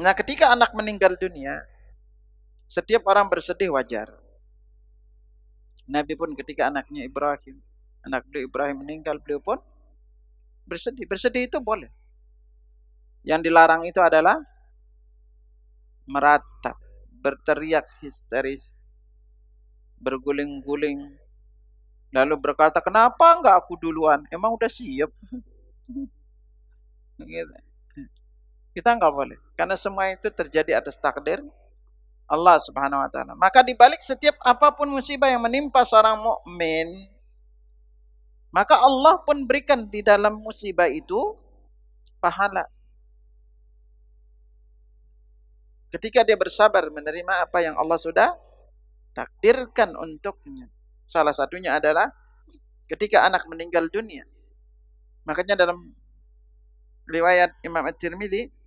Nah, ketika anak meninggal dunia, setiap orang bersedih wajar. Nabi pun ketika anaknya Ibrahim, anak beliau Ibrahim meninggal, beliau pun bersedih. Bersedih itu boleh. Yang dilarang itu adalah meratap, berteriak histeris, berguling-guling, lalu berkata, kenapa enggak aku duluan? Emang udah siap? Gitu. Kita enggak boleh. Karena semua itu terjadi atas takdir Allah Subhanahu wa taala. Maka di balik setiap apapun musibah yang menimpa seorang mukmin, maka Allah pun berikan di dalam musibah itu pahala. Ketika dia bersabar menerima apa yang Allah sudah takdirkan untuknya. Salah satunya adalah ketika anak meninggal dunia. Makanya dalam riwayat Imam At-Tirmidzi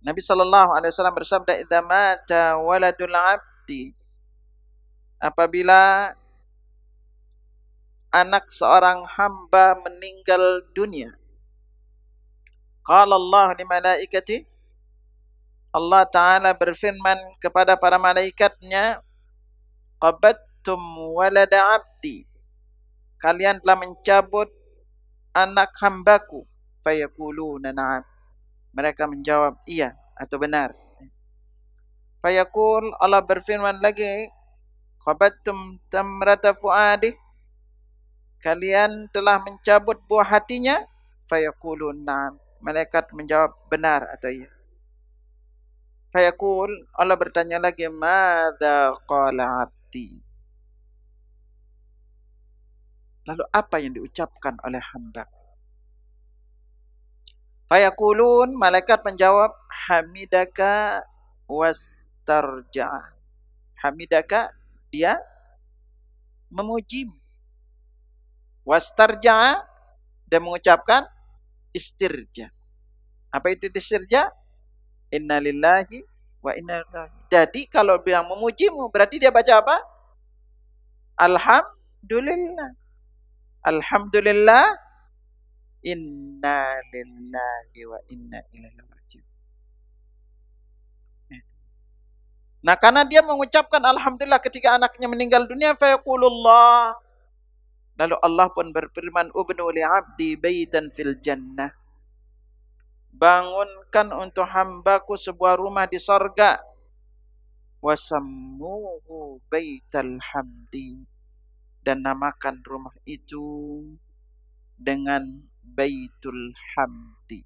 Nabi sallallahu alaihi wasallam bersabda idzamata waladul abdi apabila anak seorang hamba meninggal dunia qala Allah li malaikati Allah taala berfirman kepada para malaikatnya qabattum walada abdi kalian telah mencabut anak hambaku fayaquluna na'am mereka menjawab iya atau benar. Fayaqul Allah berfirman lagi, Qabattum tamrata fu'adih. Kalian telah mencabut buah hatinya. Fayaqulun na'am. Malaikat menjawab benar atau iya. Fayaqul Allah bertanya lagi, Mada qala abdi. Lalu apa yang diucapkan oleh hambaku? Fayaqulun malaikat menjawab hamidaka wastarja. Hamidaka dia memuji. Wastarja dia mengucapkan istirja. Apa itu istirja? Innalillahi wa inna ilaihi. Jadi kalau bilang memuji berarti dia baca apa? Alhamdulillah. Alhamdulillah inna lillahi wa inna ilaihi rajiun. Eh. Nah, karena dia mengucapkan alhamdulillah ketika anaknya meninggal dunia fa yaqulullah. Lalu Allah pun berfirman, "Ubnu li 'abdi baitan fil jannah." Bangunkan untuk hambaku sebuah rumah di sorga. Wasamuhu baital hamdi. Dan namakan rumah itu dengan baitul hamdi